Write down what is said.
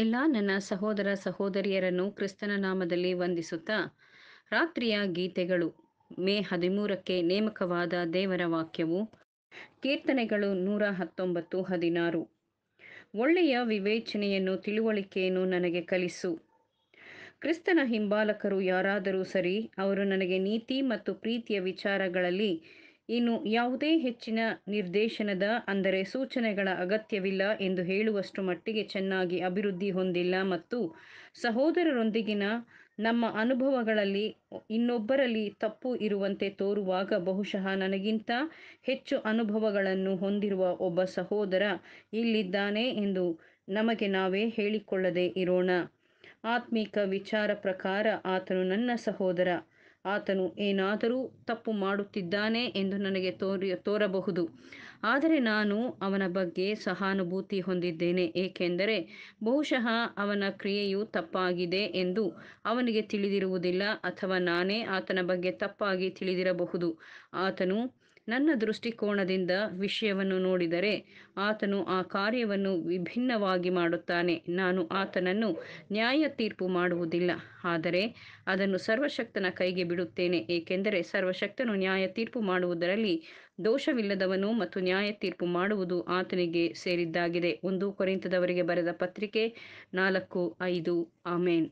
ಎಲ್ಲ ನನ್ನ ಸಹೋದರ ಸಹೋದರಿಯರನ್ನು ಕ್ರಿಸ್ತನ ನಾಮದಲ್ಲಿ ವಂದಿಸುತ್ತಾ ರಾತ್ರಿಯ ಗೀತೆಗಳು ಮೇ ಹದಿಮೂರಕ್ಕೆ ನೇಮಕವಾದ ದೇವರ ವಾಕ್ಯವು ಕೀರ್ತನೆಗಳು ನೂರ ಹತ್ತೊಂಬತ್ತು ಹದಿನಾರು ಒಳ್ಳೆಯ ವಿವೇಚನೆಯನ್ನು ತಿಳುವಳಿಕೆಯನ್ನು ನನಗೆ ಕಲಿಸು ಕ್ರಿಸ್ತನ ಹಿಂಬಾಲಕರು ಯಾರಾದರೂ ಸರಿ ಅವರು ನನಗೆ ನೀತಿ ಮತ್ತು ಪ್ರೀತಿಯ ವಿಚಾರಗಳಲ್ಲಿ ಇನ್ನು ಯಾವುದೇ ಹೆಚ್ಚಿನ ನಿರ್ದೇಶನದ ಅಂದರೆ ಸೂಚನೆಗಳ ಅಗತ್ಯವಿಲ್ಲ ಎಂದು ಹೇಳುವಷ್ಟು ಮಟ್ಟಿಗೆ ಚೆನ್ನಾಗಿ ಅಭಿವೃದ್ಧಿ ಹೊಂದಿಲ್ಲ ಮತ್ತು ಸಹೋದರರೊಂದಿಗಿನ ನಮ್ಮ ಅನುಭವಗಳಲ್ಲಿ ಇನ್ನೊಬ್ಬರಲ್ಲಿ ತಪ್ಪು ಇರುವಂತೆ ತೋರುವಾಗ ಬಹುಶಃ ನನಗಿಂತ ಹೆಚ್ಚು ಅನುಭವಗಳನ್ನು ಹೊಂದಿರುವ ಒಬ್ಬ ಸಹೋದರ ಇಲ್ಲಿದ್ದಾನೆ ಎಂದು ನಮಗೆ ನಾವೇ ಹೇಳಿಕೊಳ್ಳದೆ ಇರೋಣ ಆತ್ಮಿಕ ವಿಚಾರ ಪ್ರಕಾರ ಆತನು ನನ್ನ ಸಹೋದರ ಆತನು ಏನಾದರೂ ತಪ್ಪು ಮಾಡುತ್ತಿದ್ದಾನೆ ಎಂದು ನನಗೆ ತೋರಿ ತೋರಬಹುದು ಆದರೆ ನಾನು ಅವನ ಬಗ್ಗೆ ಸಹಾನುಭೂತಿ ಹೊಂದಿದ್ದೇನೆ ಏಕೆಂದರೆ ಬಹುಶಃ ಅವನ ಕ್ರಿಯೆಯು ತಪ್ಪಾಗಿದೆ ಎಂದು ಅವನಿಗೆ ತಿಳಿದಿರುವುದಿಲ್ಲ ಅಥವಾ ನಾನೇ ಆತನ ಬಗ್ಗೆ ತಪ್ಪಾಗಿ ತಿಳಿದಿರಬಹುದು ಆತನು ನನ್ನ ದೃಷ್ಟಿಕೋನದಿಂದ ವಿಷಯವನ್ನು ನೋಡಿದರೆ ಆತನು ಆ ಕಾರ್ಯವನ್ನು ವಿಭಿನ್ನವಾಗಿ ಮಾಡುತ್ತಾನೆ ನಾನು ಆತನನ್ನು ನ್ಯಾಯ ತೀರ್ಪು ಮಾಡುವುದಿಲ್ಲ ಆದರೆ ಅದನ್ನು ಸರ್ವಶಕ್ತನ ಕೈಗೆ ಬಿಡುತ್ತೇನೆ ಏಕೆಂದರೆ ಸರ್ವಶಕ್ತನು ನ್ಯಾಯ ತೀರ್ಪು ಮಾಡುವುದರಲ್ಲಿ ದೋಷವಿಲ್ಲದವನು ಮತ್ತು ನ್ಯಾಯ ತೀರ್ಪು ಮಾಡುವುದು ಆತನಿಗೆ ಸೇರಿದ್ದಾಗಿದೆ ಒಂದು ಕೊರೆಂತದವರಿಗೆ ಬರೆದ ಪತ್ರಿಕೆ ನಾಲ್ಕು ಐದು ಆಮೇನ್